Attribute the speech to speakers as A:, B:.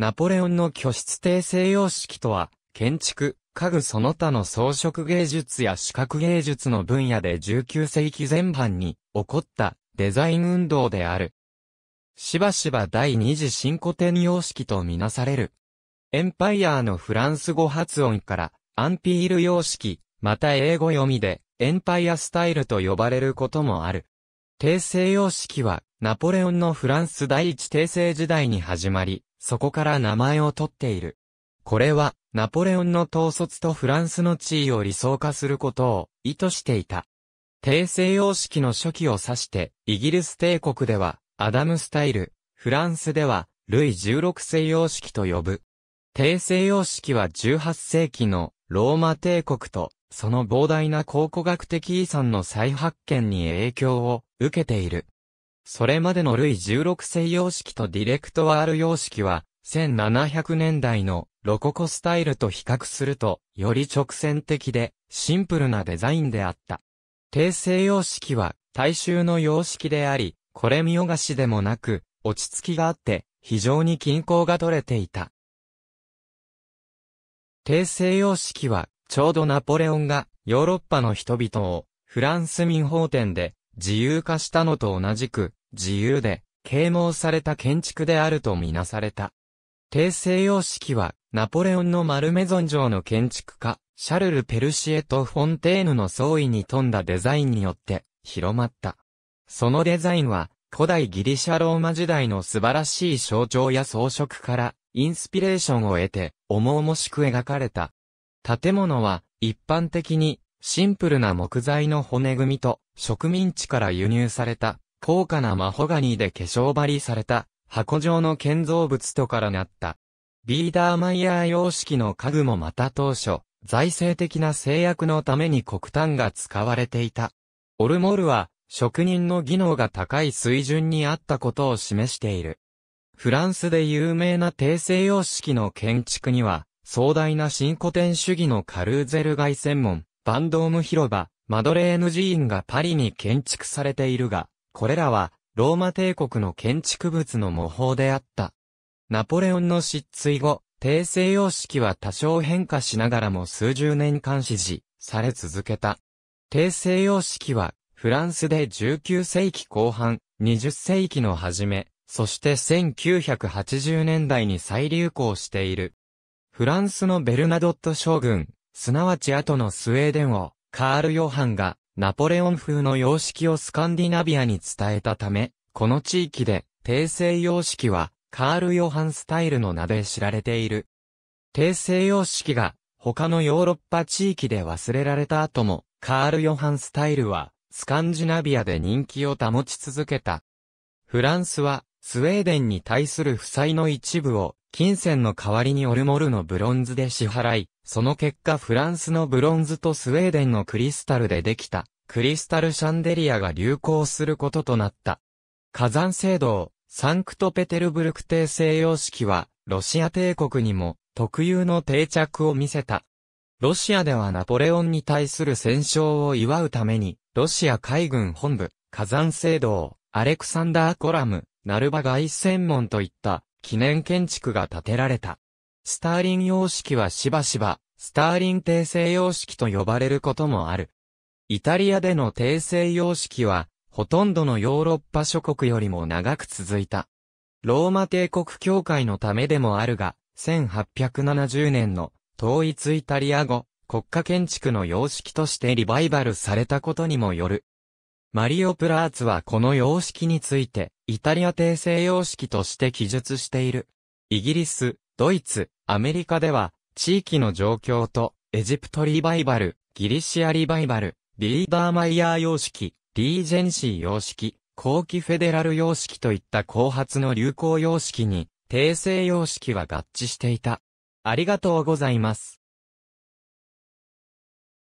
A: ナポレオンの居室訂西洋式とは、建築、家具その他の装飾芸術や視覚芸術の分野で19世紀前半に起こったデザイン運動である。しばしば第二次新古典様式とみなされる。エンパイアのフランス語発音から、アンピール様式、また英語読みで、エンパイアスタイルと呼ばれることもある。帝政様式は、ナポレオンのフランス第一帝政時代に始まり、そこから名前を取っている。これは、ナポレオンの統率とフランスの地位を理想化することを意図していた。帝政様式の初期を指して、イギリス帝国では、アダムスタイル、フランスでは、ルイ16世様式と呼ぶ。帝政様式は18世紀のローマ帝国と、その膨大な考古学的遺産の再発見に影響を受けている。それまでのルイ16世様式とディレクトワール様式は、1700年代のロココスタイルと比較すると、より直線的で、シンプルなデザインであった。帝政様式は、大衆の様式であり、これ見よがしでもなく、落ち着きがあって、非常に均衡が取れていた。帝政様式は、ちょうどナポレオンがヨーロッパの人々をフランス民法典で自由化したのと同じく、自由で、啓蒙された建築であるとみなされた。帝正様式は、ナポレオンのマルメゾン城の建築家、シャルル・ペルシエとフォンテーヌの創意に富んだデザインによって、広まった。そのデザインは、古代ギリシャ・ローマ時代の素晴らしい象徴や装飾から、インスピレーションを得て、重々しく描かれた。建物は、一般的に、シンプルな木材の骨組みと、植民地から輸入された、高価なマホガニーで化粧張りされた、箱状の建造物とからなった。ビーダーマイヤー様式の家具もまた当初、財政的な制約のために黒炭が使われていた。オルモルは、職人の技能が高い水準にあったことを示している。フランスで有名な帝西様式の建築には、壮大な新古典主義のカルーゼル外専門、バンドーム広場、マドレーヌ寺院がパリに建築されているが、これらは、ローマ帝国の建築物の模倣であった。ナポレオンの失墜後、帝政様式は多少変化しながらも数十年間支持され続けた。帝政様式は、フランスで19世紀後半、20世紀の初め、そして1980年代に再流行している。フランスのベルナドット将軍、すなわち後のスウェーデンを、カール・ヨハンが、ナポレオン風の様式をスカンディナビアに伝えたため、この地域で、帝政様式は、カール・ヨハンスタイルの名で知られている。帝政様式が、他のヨーロッパ地域で忘れられた後も、カール・ヨハンスタイルは、スカンジナビアで人気を保ち続けた。フランスは、スウェーデンに対する負債の一部を、金銭の代わりにオルモルのブロンズで支払い、その結果フランスのブロンズとスウェーデンのクリスタルでできた、クリスタルシャンデリアが流行することとなった。火山聖堂、サンクトペテルブルク帝西洋式は、ロシア帝国にも特有の定着を見せた。ロシアではナポレオンに対する戦勝を祝うために、ロシア海軍本部、火山聖堂、アレクサンダー・コラム、ナルバ外専門といった記念建築が建てられた。スターリン様式はしばしば、スターリン訂正様式と呼ばれることもある。イタリアでの訂正様式は、ほとんどのヨーロッパ諸国よりも長く続いた。ローマ帝国教会のためでもあるが、1870年の統一イタリア語、国家建築の様式としてリバイバルされたことにもよる。マリオ・プラーツはこの様式について、イタリア訂正様式として記述している。イギリス、ドイツ、アメリカでは、地域の状況と、エジプトリバイバル、ギリシアリバイバル、リーダーマイヤー様式、リージェンシー様式、後期フェデラル様式といった後発の流行様式に、訂正様式は合致していた。ありがとうございます。